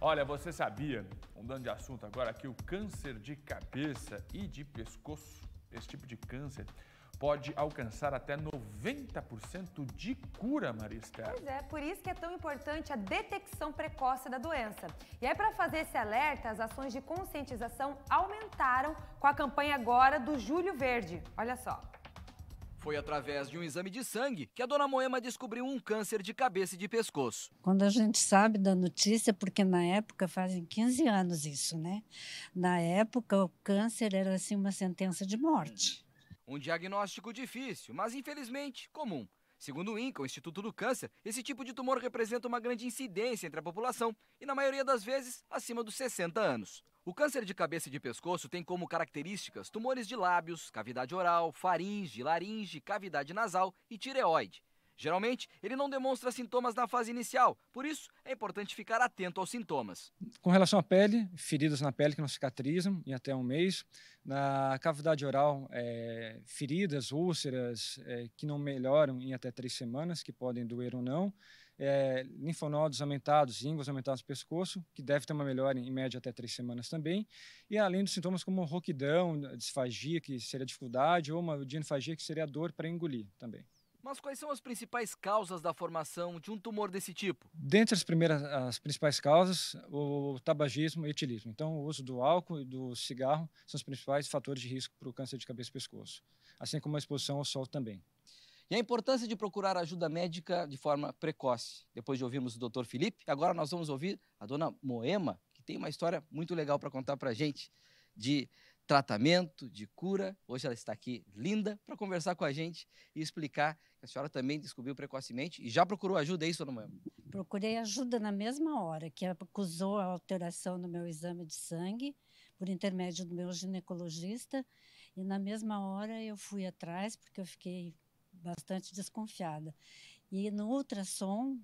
Olha, você sabia, mudando de assunto agora, que o câncer de cabeça e de pescoço, esse tipo de câncer, pode alcançar até 90% de cura, Maria Pois é, por isso que é tão importante a detecção precoce da doença. E aí, para fazer esse alerta, as ações de conscientização aumentaram com a campanha agora do Julho Verde. Olha só. Foi através de um exame de sangue que a dona Moema descobriu um câncer de cabeça e de pescoço. Quando a gente sabe da notícia, porque na época fazem 15 anos isso, né? Na época o câncer era assim uma sentença de morte. Um diagnóstico difícil, mas infelizmente comum. Segundo o INCA, o Instituto do Câncer, esse tipo de tumor representa uma grande incidência entre a população e, na maioria das vezes, acima dos 60 anos. O câncer de cabeça e de pescoço tem como características tumores de lábios, cavidade oral, faringe, laringe, cavidade nasal e tireoide. Geralmente, ele não demonstra sintomas na fase inicial, por isso é importante ficar atento aos sintomas. Com relação à pele, feridas na pele que não cicatrizam em até um mês. Na cavidade oral, é, feridas, úlceras é, que não melhoram em até três semanas, que podem doer ou não. É, linfonodos aumentados, ínguas aumentadas no pescoço, que deve ter uma melhora em média até três semanas também. E além dos sintomas como roquidão, disfagia, que seria dificuldade, ou uma dinofagia, que seria dor para engolir também. Mas quais são as principais causas da formação de um tumor desse tipo? Dentre as primeiras as principais causas, o tabagismo e o etilismo. Então, o uso do álcool e do cigarro são os principais fatores de risco para o câncer de cabeça e pescoço, assim como a exposição ao sol também. E a importância de procurar ajuda médica de forma precoce. Depois de ouvirmos o Dr. Felipe, agora nós vamos ouvir a dona Moema, que tem uma história muito legal para contar para gente de tratamento, de cura. Hoje ela está aqui linda para conversar com a gente e explicar que a senhora também descobriu precocemente e já procurou ajuda, é isso, não é? Procurei ajuda na mesma hora que acusou a alteração no meu exame de sangue, por intermédio do meu ginecologista, e na mesma hora eu fui atrás, porque eu fiquei bastante desconfiada. E no ultrassom,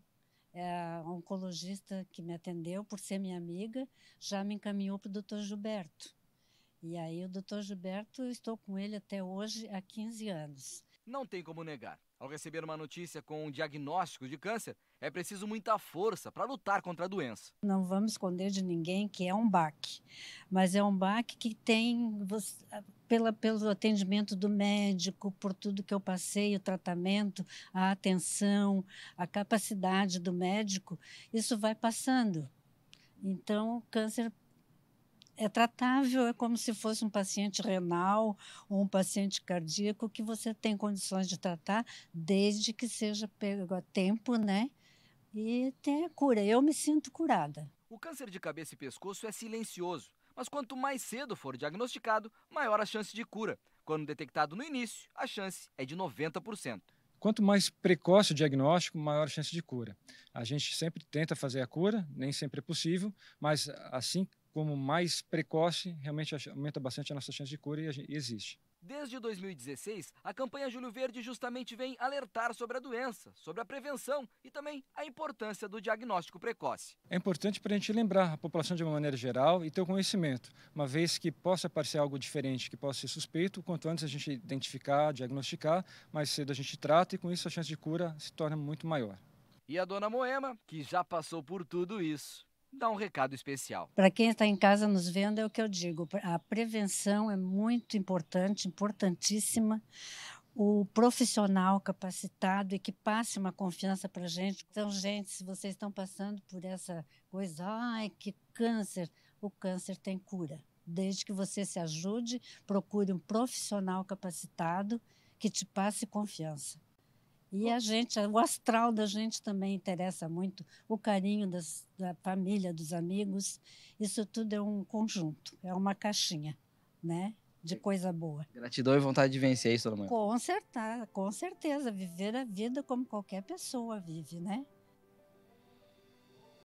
é, a oncologista que me atendeu, por ser minha amiga, já me encaminhou para o doutor Gilberto e aí o doutor Gilberto, estou com ele até hoje há 15 anos. Não tem como negar. Ao receber uma notícia com um diagnóstico de câncer, é preciso muita força para lutar contra a doença. Não vamos esconder de ninguém que é um baque, mas é um baque que tem ah, pela, pelo atendimento do médico, por tudo que eu passei, o tratamento, a atenção, a capacidade do médico, isso vai passando. Então, o câncer é tratável, é como se fosse um paciente renal ou um paciente cardíaco que você tem condições de tratar, desde que seja pego a tempo, né? E tem a cura. Eu me sinto curada. O câncer de cabeça e pescoço é silencioso, mas quanto mais cedo for diagnosticado, maior a chance de cura. Quando detectado no início, a chance é de 90%. Quanto mais precoce o diagnóstico, maior a chance de cura. A gente sempre tenta fazer a cura, nem sempre é possível, mas assim como mais precoce, realmente aumenta bastante a nossa chance de cura e existe. Desde 2016, a campanha Júlio Verde justamente vem alertar sobre a doença, sobre a prevenção e também a importância do diagnóstico precoce. É importante para a gente lembrar a população de uma maneira geral e ter o conhecimento, uma vez que possa aparecer algo diferente, que possa ser suspeito, quanto antes a gente identificar, diagnosticar, mais cedo a gente trata e com isso a chance de cura se torna muito maior. E a dona Moema, que já passou por tudo isso dá um recado especial. Para quem está em casa nos vendo, é o que eu digo: a prevenção é muito importante, importantíssima. O profissional capacitado e é que passe uma confiança para gente. Então, gente, se vocês estão passando por essa coisa, ai, que câncer, o câncer tem cura. Desde que você se ajude, procure um profissional capacitado que te passe confiança. E a gente, o astral da gente também interessa muito, o carinho das, da família, dos amigos, isso tudo é um conjunto, é uma caixinha, né? De coisa boa. Gratidão e vontade de vencer isso, Dona Maria. Com certeza, com certeza. Viver a vida como qualquer pessoa vive, né?